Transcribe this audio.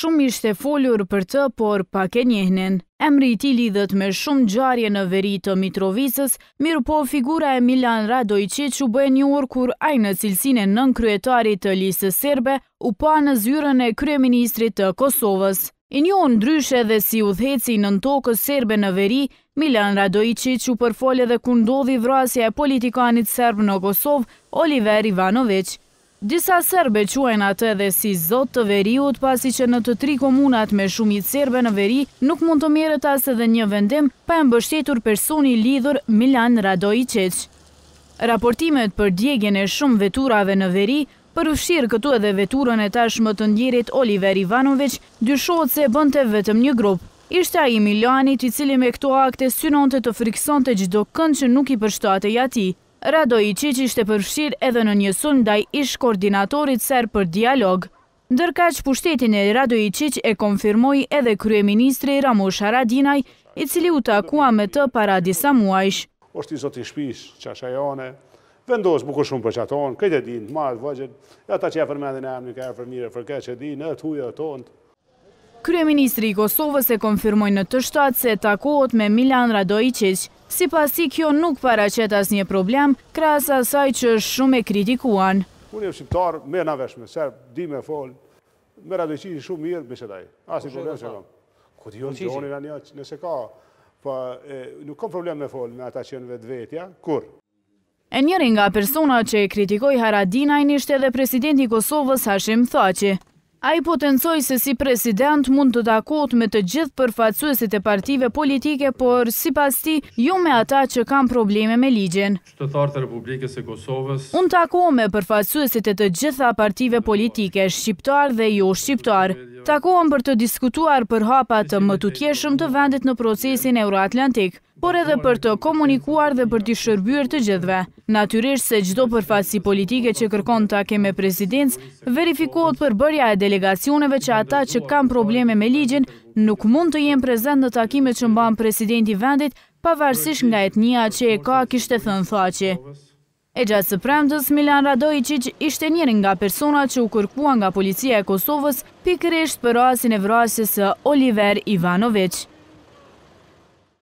shumë ishte folur për të, por pak e Emri i tij lidhet me shumë gjarje në veri të Mitrovicës, mirë po figura e Milan Radojčić u bën një orë kur ai në cilsine nën kryetarit të listës serbe u pa në zyrën e kryeministrit të Kosovës. I një unë ndryshe dhe si u dheci në tokës serbe në veri, Milan Radojčić u përfolje dhe kundodhi vrasja e politikanit serbë në Kosovë, Oliver Ivanovic. Disa serbe quajnë atë edhe si zotë të veriut, pasi që në të tri komunat me shumit serbe në veri, nuk mund të merët asë edhe një vendim pa e mbështetur personi lidhur Milan Radojqeq. Raportimet për djegjen e shumë veturave në veri, për ushirë këtu edhe veturën e tashmë të ndjerit Oliver Ivanovic, dyshojtë se bënte vetëm një grupë. Ishte a i Milani të cili me këto akte synon të të frikson të gjdo kënd që nuk i përshtate jati. Rado i qiqi shte përshqir edhe në një sundaj ish koordinatorit ser për dialog. Ndërka që pushtetin e Rado i qiq e konfirmoj edhe Kryeministri Ramush Haradinaj, i cili u takua me të para disa muajsh. Oshtë i zotë i shpish, qasha jone, vendosë buku shumë për qatonë, këtë e dinë, madhë, vëgjën, e ata që e fërmendin e amë një e fërmire, fërke që e dinë, e të hujë e tonë. Kryeministri i Kosovës e konfirmoj në të shtatë se takohot me Milan Radojqic, Si pasi kjo nuk para qetas një problem, krasa saj që shumë e kritikuan. Unë jëmë shqiptarë, me në veshme, serbë, di me folë, me radeqin shumë mirë, me qëtaj. Asi po, problem që kam. Këtë jo në që nëse ka, pa nuk kom problem me folë me ata qenëve dë vetja, kur? E njëri nga persona që e kritikoj Haradinajnë ishte edhe presidenti Kosovës Hashim Thaci. A i potencoj se si president mund të takot me të gjithë përfacuesit e partive politike, por, si pas ti, ju jo me ata që kam probleme me ligjen. Unë tako me përfacuesit e të gjitha partive politike, shqiptar dhe jo shqiptar. Tako për të diskutuar për hapat të më të tjeshëm të vendit në procesin Euroatlantik por edhe për të komunikuar dhe për të shërbyrë të gjithve. Natyrisht se gjdo përfaqësi politike që kërkon të ake me prezidencë, verifikohet për bërja e delegacioneve që ata që kam probleme me ligjin, nuk mund të jenë prezent në takime që mban presidenti vendit, pavarësish nga etnia që e ka kishtë e thënë thaci. E gjatë së premtës, Milan Radojqic ishte njërin nga persona që u kërkua nga policia e Kosovës, pikërisht për rasin e vrasjes Oliver Ivanovic.